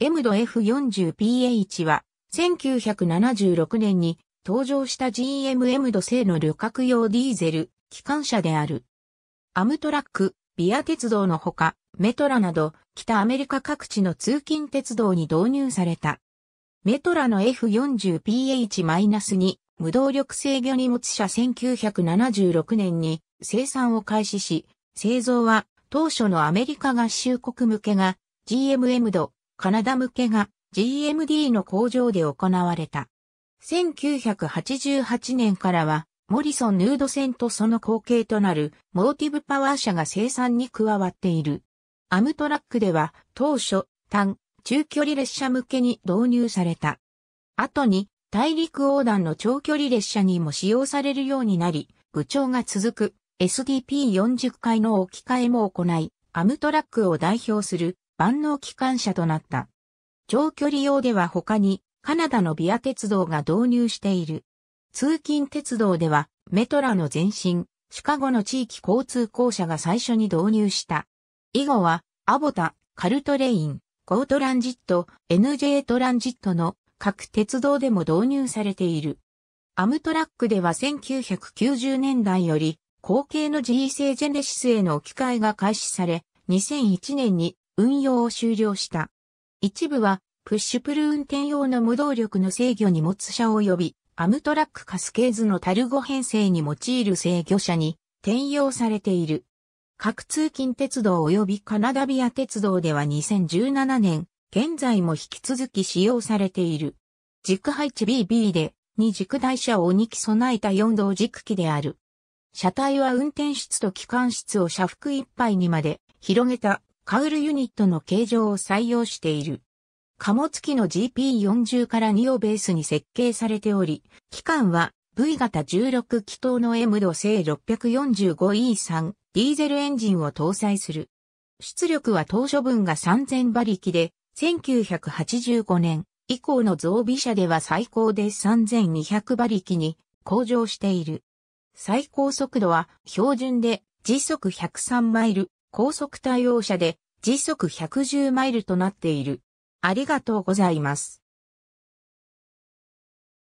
エムド f 4 0 p h は、1976年に登場した GMM 度製の旅客用ディーゼル、機関車である。アムトラック、ビア鉄道のほか、メトラなど、北アメリカ各地の通勤鉄道に導入された。メトラの F40PH-2 無動力制御荷物車1976年に生産を開始し、製造は当初のアメリカ合衆国向けが GMM 度カナダ向けが GMD の工場で行われた。1988年からは、モリソンヌード線とその後継となるモーティブパワー社が生産に加わっている。アムトラックでは当初、単、中距離列車向けに導入された。後に大陸横断の長距離列車にも使用されるようになり、部長が続く SDP40 回の置き換えも行い、アムトラックを代表する万能機関車となった。長距離用では他にカナダのビア鉄道が導入している。通勤鉄道ではメトラの前身、シカゴの地域交通公社が最初に導入した。以後はアボタ、カルトレイン、ゴートランジット、NJ トランジットの各鉄道でも導入されている。アムトラックでは1990年代より後継の GE 製ジェネシスへの置き換えが開始され、2001年に運用を終了した。一部は、プッシュプル運転用の無動力の制御に持つ車及び、アムトラックカスケーズのタルゴ編成に用いる制御車に転用されている。各通勤鉄道及びカナダビア鉄道では2017年、現在も引き続き使用されている。軸配置 BB で、2軸台車を2機備えた4道軸機である。車体は運転室と機関室を車服いっぱいにまで広げたカウルユニットの形状を採用している。貨物機の GP40 から2をベースに設計されており、機関は V 型16気筒の M 度製 645E3 ディーゼルエンジンを搭載する。出力は当初分が3000馬力で、1985年以降の増備車では最高で3200馬力に向上している。最高速度は標準で時速103マイル、高速対応車で時速110マイルとなっている。ありがとうございます。